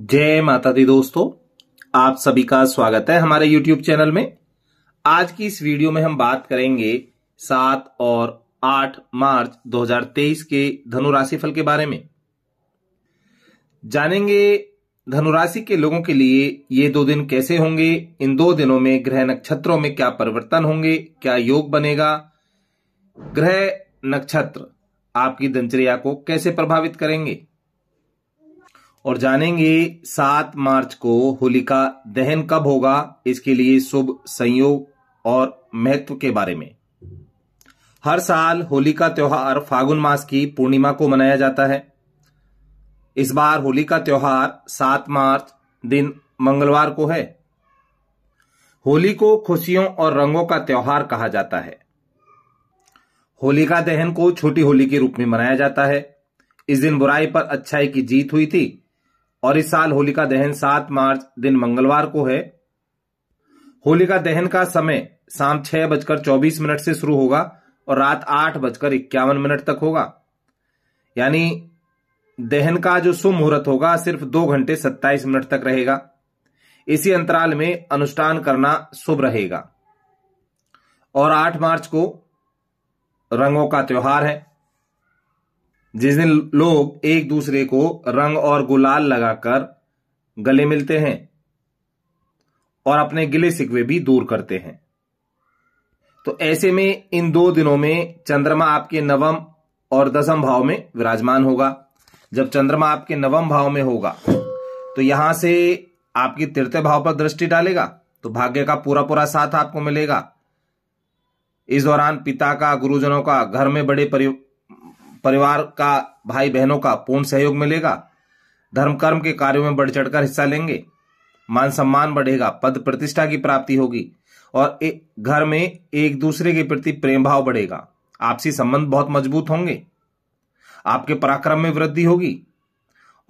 जय माता दी दोस्तों आप सभी का स्वागत है हमारे YouTube चैनल में आज की इस वीडियो में हम बात करेंगे सात और आठ मार्च 2023 के धनु राशि फल के बारे में जानेंगे धनु राशि के लोगों के लिए ये दो दिन कैसे होंगे इन दो दिनों में ग्रह नक्षत्रों में क्या परिवर्तन होंगे क्या योग बनेगा ग्रह नक्षत्र आपकी दिनचर्या को कैसे प्रभावित करेंगे और जानेंगे सात मार्च को होलिका दहन कब होगा इसके लिए शुभ संयोग और महत्व के बारे में हर साल होली का त्योहार फागुन मास की पूर्णिमा को मनाया जाता है इस बार होली का त्योहार सात मार्च दिन मंगलवार को है होली को खुशियों और रंगों का त्योहार कहा जाता है होलिका दहन को छोटी होली के रूप में मनाया जाता है इस दिन बुराई पर अच्छाई की जीत हुई थी और इस साल होलिका दहन सात मार्च दिन मंगलवार को है होलिका दहन का समय शाम छह बजकर चौबीस मिनट से शुरू होगा और रात आठ बजकर इक्यावन मिनट तक होगा यानी दहन का जो शुभ मुहूर्त होगा सिर्फ दो घंटे सत्ताईस मिनट तक रहेगा इसी अंतराल में अनुष्ठान करना शुभ रहेगा और आठ मार्च को रंगों का त्योहार है जिस दिन लोग एक दूसरे को रंग और गुलाल लगाकर गले मिलते हैं और अपने गिले सिकवे भी दूर करते हैं तो ऐसे में इन दो दिनों में चंद्रमा आपके नवम और दसम भाव में विराजमान होगा जब चंद्रमा आपके नवम भाव में होगा तो यहां से आपकी तृतीय भाव पर दृष्टि डालेगा तो भाग्य का पूरा पूरा साथ आपको मिलेगा इस दौरान पिता का गुरुजनों का घर में बड़े परिवार का भाई बहनों का पूर्ण सहयोग मिलेगा धर्म कर्म के कार्यों में बढ़ चढ़कर हिस्सा लेंगे मान सम्मान बढ़ेगा पद प्रतिष्ठा की प्राप्ति होगी और घर में एक दूसरे के प्रति प्रेम भाव बढ़ेगा आपसी संबंध बहुत मजबूत होंगे आपके पराक्रम में वृद्धि होगी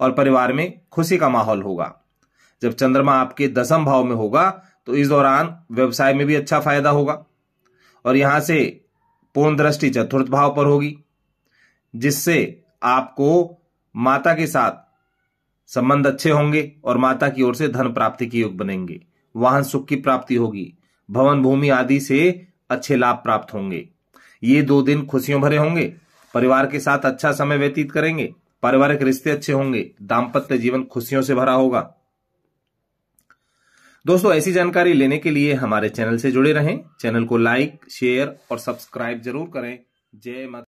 और परिवार में खुशी का माहौल होगा जब चंद्रमा आपके दसम भाव में होगा तो इस दौरान व्यवसाय में भी अच्छा फायदा होगा और यहां से पूर्ण दृष्टि चतुर्थ भाव पर होगी जिससे आपको माता के साथ संबंध अच्छे होंगे और माता की ओर से धन प्राप्ति के योग बनेंगे वाहन सुख की प्राप्ति होगी भवन भूमि आदि से अच्छे लाभ प्राप्त होंगे ये दो दिन खुशियों भरे होंगे परिवार के साथ अच्छा समय व्यतीत करेंगे पारिवारिक रिश्ते अच्छे होंगे दाम्पत्य जीवन खुशियों से भरा होगा दोस्तों ऐसी जानकारी लेने के लिए हमारे चैनल से जुड़े रहें चैनल को लाइक शेयर और सब्सक्राइब जरूर करें जय माता